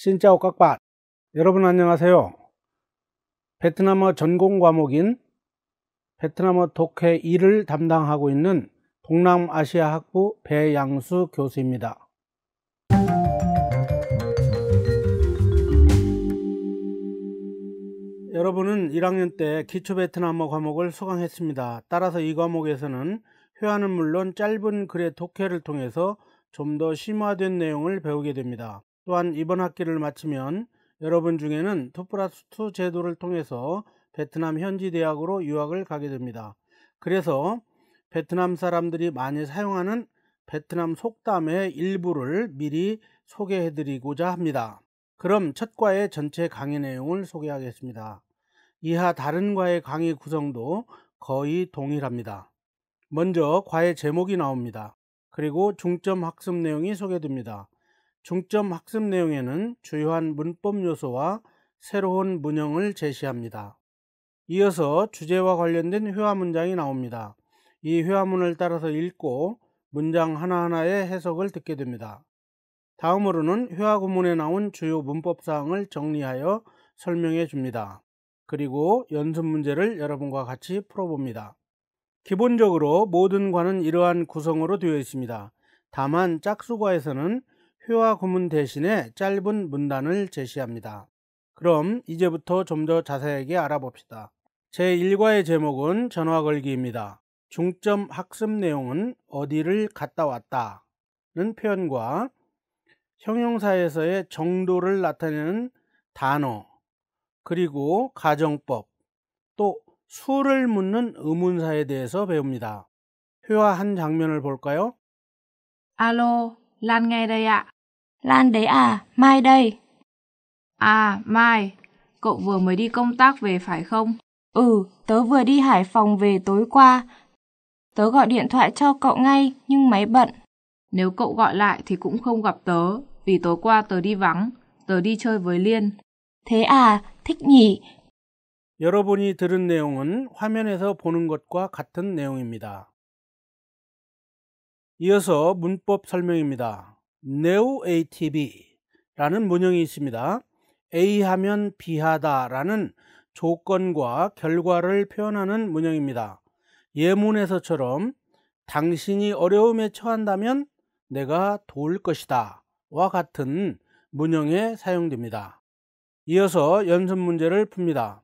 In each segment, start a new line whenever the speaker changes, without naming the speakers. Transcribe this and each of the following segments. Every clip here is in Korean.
신짜오 깍밭 여러분 안녕하세요 베트남어 전공 과목인 베트남어 독해 1을 담당하고 있는 동남아시아 학부 배양수 교수입니다 여러분은 1학년 때 기초 베트남어 과목을 수강했습니다 따라서 이 과목에서는 회화는 물론 짧은 글의 독해를 통해서 좀 더 심화된 내용을 배우게 됩니다 또한 이번 학기를 마치면 여러분 중에는 투플러스2 제도를 통해서 베트남 현지 대학으로 유학을 가게 됩니다. 그래서 베트남 사람들이 많이 사용하는 베트남 속담의 일부를 미리 소개해드리고자 합니다. 그럼 첫 과의 전체 강의 내용을 소개하겠습니다. 이하 다른 과의 강의 구성도 거의 동일합니다. 먼저 과의 제목이 나옵니다. 그리고 중점 학습 내용이 소개됩니다. 중점 학습 내용에는 주요한 문법 요소와 새로운 문형을 제시합니다. 이어서 주제와 관련된 회화 문장이 나옵니다. 이 회화문을 따라서 읽고 문장 하나하나의 해석을 듣게 됩니다. 다음으로는 회화 구문에 나온 주요 문법 사항을 정리하여 설명해 줍니다. 그리고 연습 문제를 여러분과 같이 풀어봅니다. 기본적으로 모든 과는 이러한 구성으로 되어 있습니다. 다만 짝수과에서는 표와 구문 대신에 짧은 문단을 제시합니다. 그럼 이제부터 좀 더 자세하게 알아봅시다. 제1과의 제목은 전화 걸기입니다. 중점 학습 내용은 어디를 갔다 왔다 는 표현과 형용사에서의 정도를 나타내는 단어 그리고 가정법 또 수를 묻는 의문사에 대해서 배웁니다. 표와 한 장면을 볼까요?
Alo, lan n Lan đấy à, Mai đây. À, Mai, cậu vừa mới đi công tác về phải không? Ừ, tớ vừa đi Hải Phòng về tối qua. Tớ gọi điện thoại cho cậu ngay, nhưng máy bận. Nếu cậu gọi lại thì cũng không gặp tớ, vì tối qua tớ đi vắng, tớ đi chơi với Liên. Thế à, thích nhỉ?
여러분이 들은 내용은 화면에서 보는 것과 같은 내용입니다. 이어서 문법 설명입니다. neo ATB라는 문형이 있습니다. A 하면 B 하다라는 조건과 결과를 표현하는 문형입니다. 예문에서처럼 당신이 어려움에 처한다면 내가 도울 것이다 와 같은 문형에 사용됩니다. 이어서 연습 문제를 풉니다.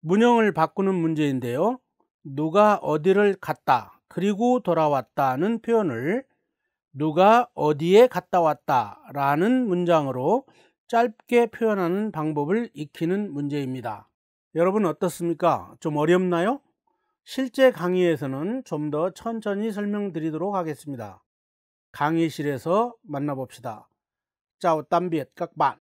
문형을 바꾸는 문제인데요. 누가 어디를 갔다 그리고 돌아왔다는 표현을 누가 어디에 갔다 왔다 라는 문장으로 짧게 표현하는 방법을 익히는 문제입니다. 여러분 어떻습니까? 좀 어렵나요? 실제 강의에서는 좀 더 천천히 설명드리도록 하겠습니다. 강의실에서 만나봅시다. 짜오 땀비엣 깍반